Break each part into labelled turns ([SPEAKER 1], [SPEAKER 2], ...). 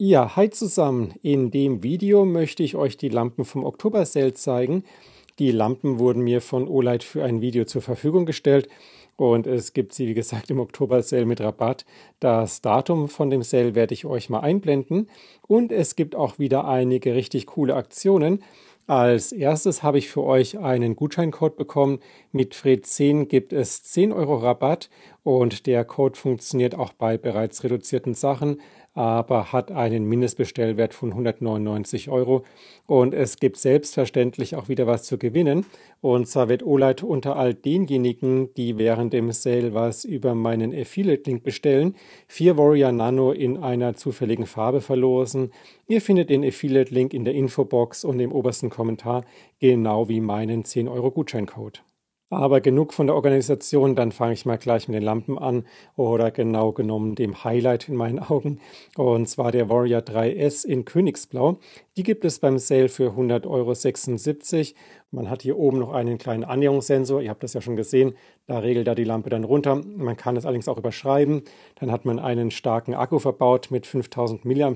[SPEAKER 1] Ja, hi zusammen. In dem Video möchte ich euch die Lampen vom Oktober Sale zeigen. Die Lampen wurden mir von Olight für ein Video zur Verfügung gestellt und es gibt sie, wie gesagt, im Oktober Sale mit Rabatt. Das Datum von dem Sale werde ich euch mal einblenden und es gibt auch wieder einige richtig coole Aktionen. Als erstes habe ich für euch einen Gutscheincode bekommen. Mit Fred10 gibt es 10 Euro Rabatt und der Code funktioniert auch bei bereits reduzierten Sachen aber hat einen Mindestbestellwert von 199 Euro. Und es gibt selbstverständlich auch wieder was zu gewinnen. Und zwar wird Olight unter all denjenigen, die während dem Sale was über meinen Affiliate-Link bestellen, vier Warrior Nano in einer zufälligen Farbe verlosen. Ihr findet den Affiliate-Link in der Infobox und im obersten Kommentar, genau wie meinen 10-Euro-Gutscheincode. Aber genug von der Organisation, dann fange ich mal gleich mit den Lampen an oder genau genommen dem Highlight in meinen Augen und zwar der Warrior 3S in Königsblau. Die gibt es beim Sale für 100,76 Euro. Man hat hier oben noch einen kleinen Annäherungssensor. Ihr habt das ja schon gesehen. Da regelt er die Lampe dann runter. Man kann es allerdings auch überschreiben. Dann hat man einen starken Akku verbaut mit 5000 mAh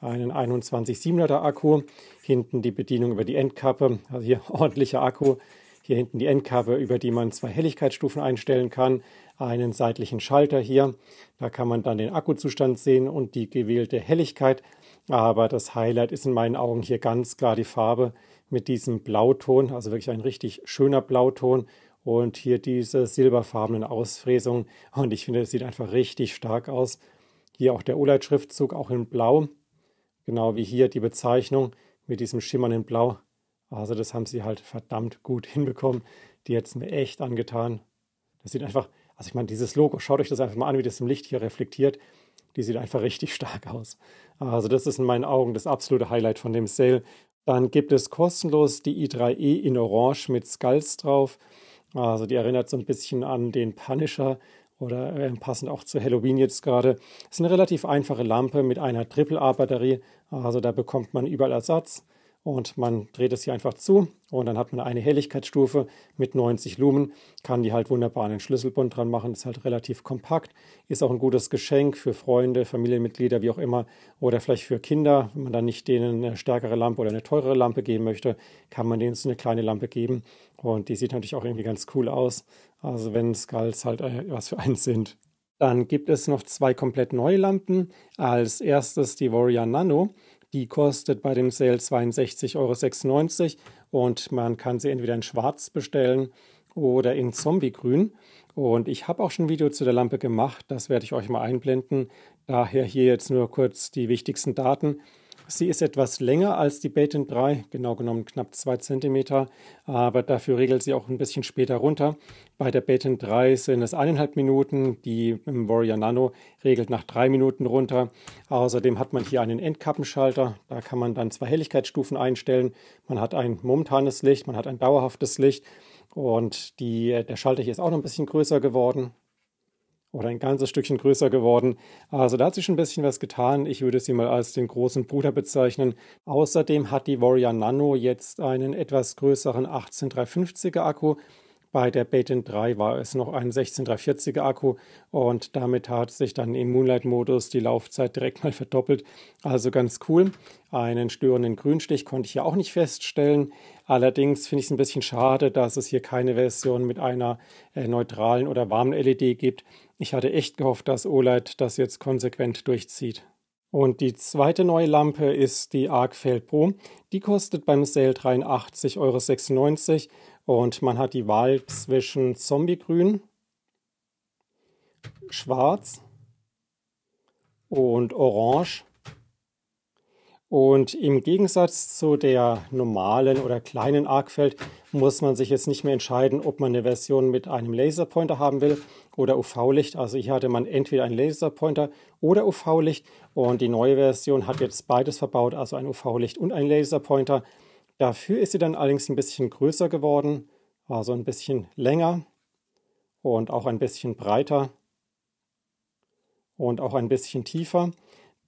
[SPEAKER 1] einen 21700er Akku, hinten die Bedienung über die Endkappe, also hier ordentlicher Akku, hier hinten die Endkappe, über die man zwei Helligkeitsstufen einstellen kann. Einen seitlichen Schalter hier. Da kann man dann den Akkuzustand sehen und die gewählte Helligkeit. Aber das Highlight ist in meinen Augen hier ganz klar die Farbe mit diesem Blauton, also wirklich ein richtig schöner Blauton und hier diese silberfarbenen Ausfräsungen. Und ich finde, es sieht einfach richtig stark aus. Hier auch der OLED-Schriftzug, auch in Blau. Genau wie hier die Bezeichnung mit diesem schimmernden Blau. Also das haben sie halt verdammt gut hinbekommen. Die hat es mir echt angetan. Das sieht einfach, also ich meine, dieses Logo, schaut euch das einfach mal an, wie das im Licht hier reflektiert. Die sieht einfach richtig stark aus. Also das ist in meinen Augen das absolute Highlight von dem Sale. Dann gibt es kostenlos die i3E in Orange mit Skulls drauf. Also die erinnert so ein bisschen an den Punisher oder äh, passend auch zu Halloween jetzt gerade. Ist eine relativ einfache Lampe mit einer AAA-Batterie. Also da bekommt man überall Ersatz und man dreht es hier einfach zu und dann hat man eine Helligkeitsstufe mit 90 Lumen, kann die halt wunderbar einen Schlüsselbund dran machen, ist halt relativ kompakt, ist auch ein gutes Geschenk für Freunde, Familienmitglieder, wie auch immer oder vielleicht für Kinder, wenn man dann nicht denen eine stärkere Lampe oder eine teurere Lampe geben möchte, kann man denen so eine kleine Lampe geben und die sieht natürlich auch irgendwie ganz cool aus, also wenn Skulls halt äh, was für einen sind. Dann gibt es noch zwei komplett neue Lampen. Als erstes die Warrior Nano. Die kostet bei dem Sale 62,96 Euro und man kann sie entweder in schwarz bestellen oder in Zombiegrün. Und ich habe auch schon ein Video zu der Lampe gemacht, das werde ich euch mal einblenden. Daher hier jetzt nur kurz die wichtigsten Daten. Sie ist etwas länger als die Baten 3, genau genommen knapp 2 cm, aber dafür regelt sie auch ein bisschen später runter. Bei der Baten 3 sind es 1,5 Minuten, die im Warrior Nano regelt nach 3 Minuten runter. Außerdem hat man hier einen Endkappenschalter, da kann man dann zwei Helligkeitsstufen einstellen. Man hat ein momentanes Licht, man hat ein dauerhaftes Licht und die, der Schalter hier ist auch noch ein bisschen größer geworden oder ein ganzes Stückchen größer geworden. Also da hat sich schon ein bisschen was getan. Ich würde sie mal als den großen Bruder bezeichnen. Außerdem hat die Warrior Nano jetzt einen etwas größeren 18350er Akku. Bei der Baten 3 war es noch ein 16340er Akku und damit hat sich dann im Moonlight-Modus die Laufzeit direkt mal verdoppelt. Also ganz cool. Einen störenden Grünstich konnte ich ja auch nicht feststellen. Allerdings finde ich es ein bisschen schade, dass es hier keine Version mit einer äh, neutralen oder warmen LED gibt. Ich hatte echt gehofft, dass OLED das jetzt konsequent durchzieht. Und die zweite neue Lampe ist die Arcfeld Pro. Die kostet beim Sale 83,96 Euro und man hat die Wahl zwischen Zombiegrün, Schwarz und Orange. Und im Gegensatz zu der normalen oder kleinen Arcfeld muss man sich jetzt nicht mehr entscheiden, ob man eine Version mit einem Laserpointer haben will oder UV-Licht. Also hier hatte man entweder einen Laserpointer oder UV-Licht und die neue Version hat jetzt beides verbaut, also ein UV-Licht und ein Laserpointer. Dafür ist sie dann allerdings ein bisschen größer geworden, also ein bisschen länger und auch ein bisschen breiter und auch ein bisschen tiefer.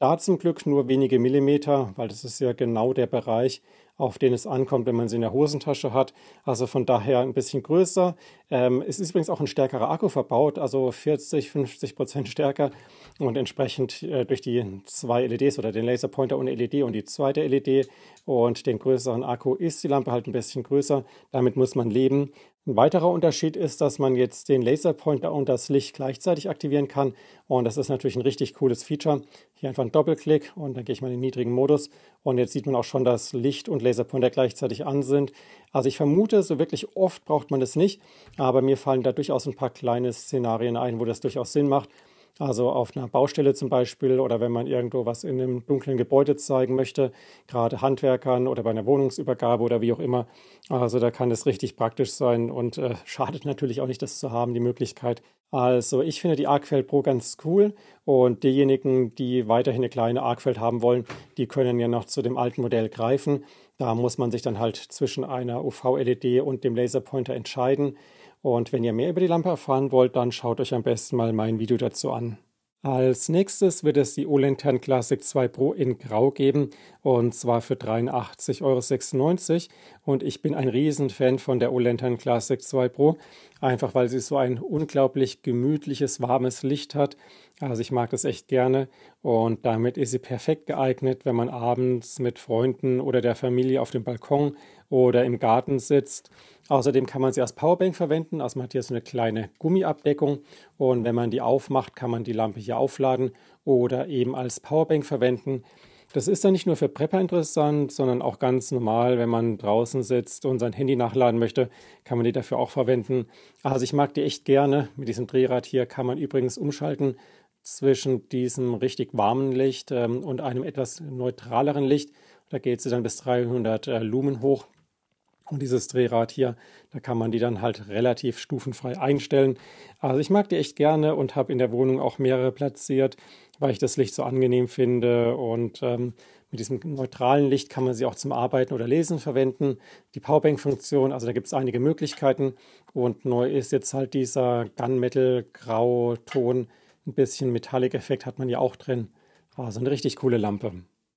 [SPEAKER 1] Da zum Glück nur wenige Millimeter, weil das ist ja genau der Bereich, auf den es ankommt, wenn man sie in der Hosentasche hat. Also von daher ein bisschen größer. Ähm, es ist übrigens auch ein stärkerer Akku verbaut, also 40, 50 Prozent stärker und entsprechend äh, durch die zwei LEDs oder den Laserpointer ohne LED und die zweite LED und den größeren Akku ist die Lampe halt ein bisschen größer. Damit muss man leben. Ein weiterer Unterschied ist, dass man jetzt den Laserpointer und das Licht gleichzeitig aktivieren kann. Und das ist natürlich ein richtig cooles Feature. Hier einfach ein Doppelklick und dann gehe ich mal in den niedrigen Modus. Und jetzt sieht man auch schon das Licht und und Laserpointer gleichzeitig an sind. Also ich vermute, so wirklich oft braucht man das nicht, aber mir fallen da durchaus ein paar kleine Szenarien ein, wo das durchaus Sinn macht. Also auf einer Baustelle zum Beispiel oder wenn man irgendwo was in einem dunklen Gebäude zeigen möchte, gerade Handwerkern oder bei einer Wohnungsübergabe oder wie auch immer. Also da kann das richtig praktisch sein und äh, schadet natürlich auch nicht, das zu haben, die Möglichkeit. Also ich finde die Arcfeld Pro ganz cool und diejenigen, die weiterhin eine kleine Arcfeld haben wollen, die können ja noch zu dem alten Modell greifen. Da muss man sich dann halt zwischen einer UV-LED und dem Laserpointer entscheiden. Und wenn ihr mehr über die Lampe erfahren wollt, dann schaut euch am besten mal mein Video dazu an. Als nächstes wird es die Olentern Classic 2 Pro in Grau geben und zwar für 83,96 Euro. Und ich bin ein Riesenfan von der Olentern Classic 2 Pro, einfach weil sie so ein unglaublich gemütliches, warmes Licht hat. Also ich mag das echt gerne und damit ist sie perfekt geeignet, wenn man abends mit Freunden oder der Familie auf dem Balkon oder im Garten sitzt. Außerdem kann man sie als Powerbank verwenden. Also man hat hier so eine kleine Gummiabdeckung und wenn man die aufmacht, kann man die Lampe hier aufladen oder eben als Powerbank verwenden. Das ist dann nicht nur für Prepper interessant, sondern auch ganz normal, wenn man draußen sitzt und sein Handy nachladen möchte, kann man die dafür auch verwenden. Also ich mag die echt gerne. Mit diesem Drehrad hier kann man übrigens umschalten zwischen diesem richtig warmen Licht ähm, und einem etwas neutraleren Licht. Da geht sie dann bis 300 äh, Lumen hoch. Und dieses Drehrad hier, da kann man die dann halt relativ stufenfrei einstellen. Also ich mag die echt gerne und habe in der Wohnung auch mehrere platziert, weil ich das Licht so angenehm finde. Und ähm, mit diesem neutralen Licht kann man sie auch zum Arbeiten oder Lesen verwenden. Die Powerbank-Funktion, also da gibt es einige Möglichkeiten. Und neu ist jetzt halt dieser Gunmetal-Grau-Ton. Ein bisschen Metallic-Effekt hat man ja auch drin. Also eine richtig coole Lampe.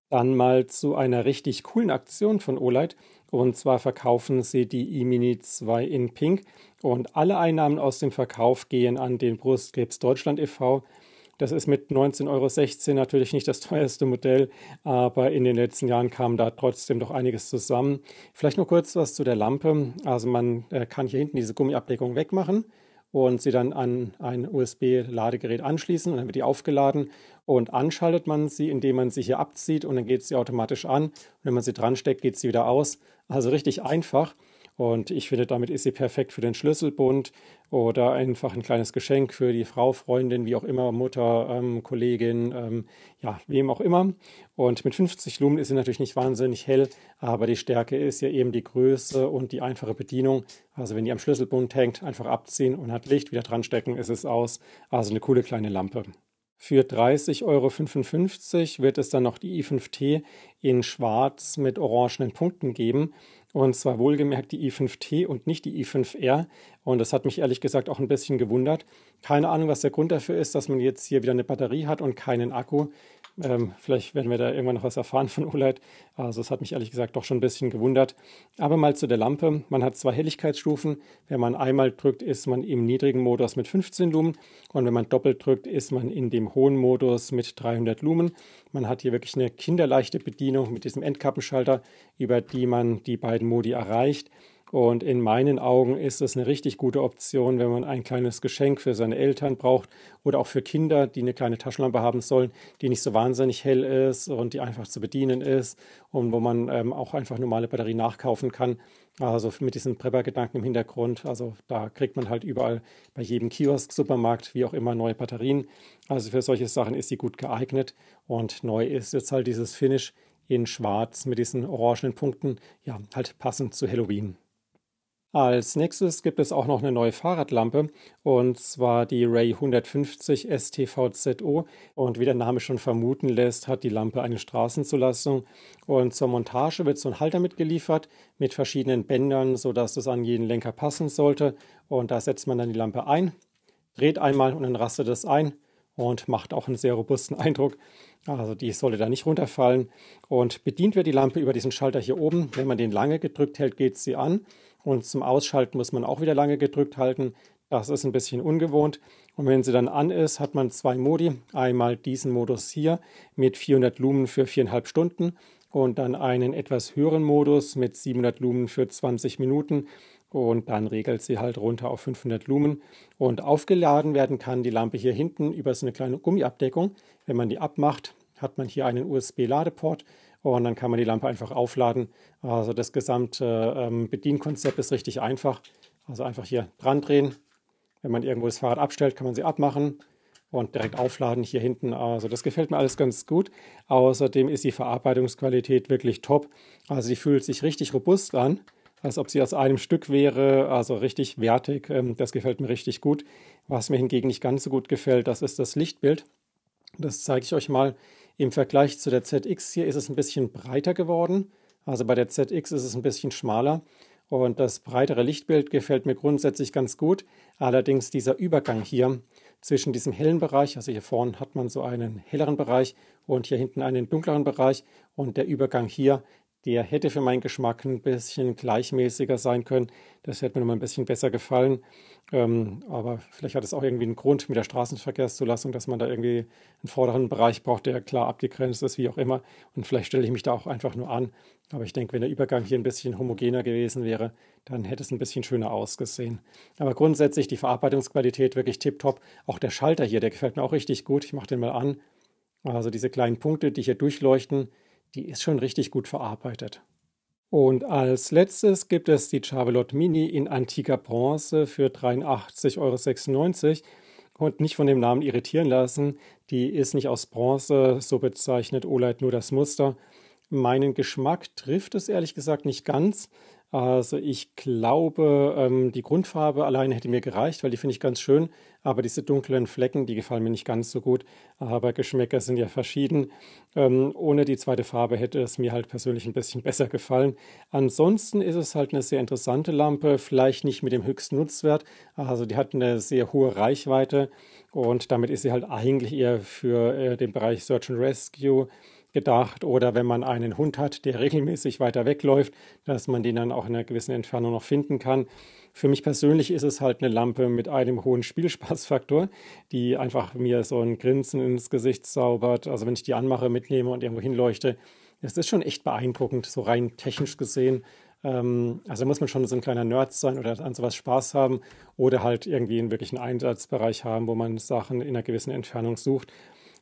[SPEAKER 1] Dann mal zu einer richtig coolen Aktion von Olight. Und zwar verkaufen sie die E-Mini 2 in Pink und alle Einnahmen aus dem Verkauf gehen an den Brustkrebs Deutschland e.V. Das ist mit 19,16 Euro natürlich nicht das teuerste Modell, aber in den letzten Jahren kam da trotzdem doch einiges zusammen. Vielleicht nur kurz was zu der Lampe. Also man äh, kann hier hinten diese Gummiablegung wegmachen und sie dann an ein USB-Ladegerät anschließen und dann wird die aufgeladen und anschaltet man sie, indem man sie hier abzieht und dann geht sie automatisch an. Und wenn man sie dran steckt, geht sie wieder aus. Also richtig einfach. Und ich finde, damit ist sie perfekt für den Schlüsselbund oder einfach ein kleines Geschenk für die Frau, Freundin, wie auch immer, Mutter, ähm, Kollegin, ähm, ja, wem auch immer. Und mit 50 Lumen ist sie natürlich nicht wahnsinnig hell, aber die Stärke ist ja eben die Größe und die einfache Bedienung. Also wenn die am Schlüsselbund hängt, einfach abziehen und hat Licht, wieder dranstecken, ist es aus. Also eine coole kleine Lampe. Für 30,55 Euro wird es dann noch die i5T in schwarz mit orangenen Punkten geben. Und zwar wohlgemerkt die i5T und nicht die i5R. Und das hat mich ehrlich gesagt auch ein bisschen gewundert. Keine Ahnung, was der Grund dafür ist, dass man jetzt hier wieder eine Batterie hat und keinen Akku. Ähm, vielleicht werden wir da irgendwann noch was erfahren von OLED. Also es hat mich ehrlich gesagt doch schon ein bisschen gewundert. Aber mal zu der Lampe. Man hat zwei Helligkeitsstufen. Wenn man einmal drückt, ist man im niedrigen Modus mit 15 Lumen. Und wenn man doppelt drückt, ist man in dem hohen Modus mit 300 Lumen. Man hat hier wirklich eine kinderleichte Bedienung mit diesem Endkappenschalter, über die man die beiden Modi erreicht. Und in meinen Augen ist es eine richtig gute Option, wenn man ein kleines Geschenk für seine Eltern braucht oder auch für Kinder, die eine kleine Taschenlampe haben sollen, die nicht so wahnsinnig hell ist und die einfach zu bedienen ist und wo man ähm, auch einfach normale Batterien nachkaufen kann. Also mit diesem Prepper-Gedanken im Hintergrund. Also da kriegt man halt überall bei jedem Kiosk, Supermarkt, wie auch immer, neue Batterien. Also für solche Sachen ist sie gut geeignet. Und neu ist jetzt halt dieses Finish in Schwarz mit diesen orangenen Punkten. Ja, halt passend zu Halloween. Als nächstes gibt es auch noch eine neue Fahrradlampe und zwar die Ray 150 STVZO. Und wie der Name schon vermuten lässt, hat die Lampe eine Straßenzulassung. Und zur Montage wird so ein Halter mitgeliefert mit verschiedenen Bändern, sodass es an jeden Lenker passen sollte. Und da setzt man dann die Lampe ein, dreht einmal und dann rastet es ein und macht auch einen sehr robusten Eindruck. Also die sollte da nicht runterfallen. Und bedient wird die Lampe über diesen Schalter hier oben. Wenn man den lange gedrückt hält, geht sie an. Und zum Ausschalten muss man auch wieder lange gedrückt halten. Das ist ein bisschen ungewohnt. Und wenn sie dann an ist, hat man zwei Modi. Einmal diesen Modus hier mit 400 Lumen für viereinhalb Stunden und dann einen etwas höheren Modus mit 700 Lumen für 20 Minuten und dann regelt sie halt runter auf 500 Lumen und aufgeladen werden kann die Lampe hier hinten über so eine kleine Gummiabdeckung. Wenn man die abmacht, hat man hier einen USB-Ladeport und dann kann man die Lampe einfach aufladen. Also das gesamte ähm, Bedienkonzept ist richtig einfach. Also einfach hier dran drehen. Wenn man irgendwo das Fahrrad abstellt, kann man sie abmachen und direkt aufladen hier hinten. Also das gefällt mir alles ganz gut. Außerdem ist die Verarbeitungsqualität wirklich top. Also sie fühlt sich richtig robust an als ob sie aus einem Stück wäre, also richtig wertig. Ähm, das gefällt mir richtig gut. Was mir hingegen nicht ganz so gut gefällt, das ist das Lichtbild. Das zeige ich euch mal. Im Vergleich zu der ZX hier ist es ein bisschen breiter geworden. Also bei der ZX ist es ein bisschen schmaler. Und das breitere Lichtbild gefällt mir grundsätzlich ganz gut. Allerdings dieser Übergang hier zwischen diesem hellen Bereich, also hier vorne hat man so einen helleren Bereich und hier hinten einen dunkleren Bereich. Und der Übergang hier, der hätte für meinen Geschmack ein bisschen gleichmäßiger sein können. Das hätte mir noch mal ein bisschen besser gefallen. Ähm, aber vielleicht hat es auch irgendwie einen Grund mit der Straßenverkehrszulassung, dass man da irgendwie einen vorderen Bereich braucht, der klar abgegrenzt ist, wie auch immer. Und vielleicht stelle ich mich da auch einfach nur an. Aber ich denke, wenn der Übergang hier ein bisschen homogener gewesen wäre, dann hätte es ein bisschen schöner ausgesehen. Aber grundsätzlich die Verarbeitungsqualität wirklich tipptopp. Auch der Schalter hier, der gefällt mir auch richtig gut. Ich mache den mal an. Also diese kleinen Punkte, die hier durchleuchten, die ist schon richtig gut verarbeitet. Und als letztes gibt es die Chavelot Mini in antiker Bronze für 83,96 Euro. Und nicht von dem Namen irritieren lassen, die ist nicht aus Bronze, so bezeichnet Olight nur das Muster. Meinen Geschmack trifft es ehrlich gesagt nicht ganz. Also ich glaube, ähm, die Grundfarbe alleine hätte mir gereicht, weil die finde ich ganz schön. Aber diese dunklen Flecken, die gefallen mir nicht ganz so gut. Aber Geschmäcker sind ja verschieden. Ähm, ohne die zweite Farbe hätte es mir halt persönlich ein bisschen besser gefallen. Ansonsten ist es halt eine sehr interessante Lampe, vielleicht nicht mit dem höchsten Nutzwert. Also die hat eine sehr hohe Reichweite und damit ist sie halt eigentlich eher für äh, den Bereich Search and Rescue gedacht oder wenn man einen Hund hat, der regelmäßig weiter wegläuft, dass man den dann auch in einer gewissen Entfernung noch finden kann. Für mich persönlich ist es halt eine Lampe mit einem hohen Spielspaßfaktor, die einfach mir so ein Grinsen ins Gesicht zaubert. Also wenn ich die anmache, mitnehme und irgendwo hinleuchte, es ist schon echt beeindruckend, so rein technisch gesehen. Ähm, also da muss man schon so ein kleiner Nerd sein oder an sowas Spaß haben oder halt irgendwie einen wirklichen Einsatzbereich haben, wo man Sachen in einer gewissen Entfernung sucht.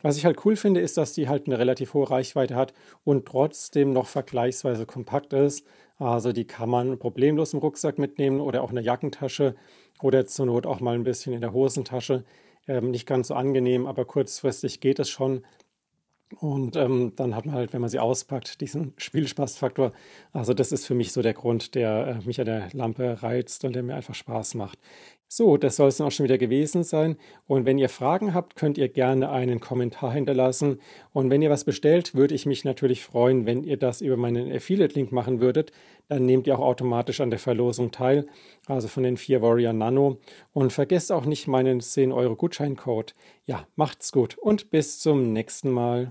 [SPEAKER 1] Was ich halt cool finde, ist, dass die halt eine relativ hohe Reichweite hat und trotzdem noch vergleichsweise kompakt ist. Also die kann man problemlos im Rucksack mitnehmen oder auch in der Jackentasche oder zur Not auch mal ein bisschen in der Hosentasche. Ähm, nicht ganz so angenehm, aber kurzfristig geht es schon. Und ähm, dann hat man halt, wenn man sie auspackt, diesen Spielspaßfaktor. Also das ist für mich so der Grund, der äh, mich an der Lampe reizt und der mir einfach Spaß macht. So, das soll es dann auch schon wieder gewesen sein. Und wenn ihr Fragen habt, könnt ihr gerne einen Kommentar hinterlassen. Und wenn ihr was bestellt, würde ich mich natürlich freuen, wenn ihr das über meinen Affiliate-Link machen würdet. Dann nehmt ihr auch automatisch an der Verlosung teil, also von den 4 Warrior Nano. Und vergesst auch nicht meinen 10 Euro Gutscheincode. Ja, macht's gut und bis zum nächsten Mal.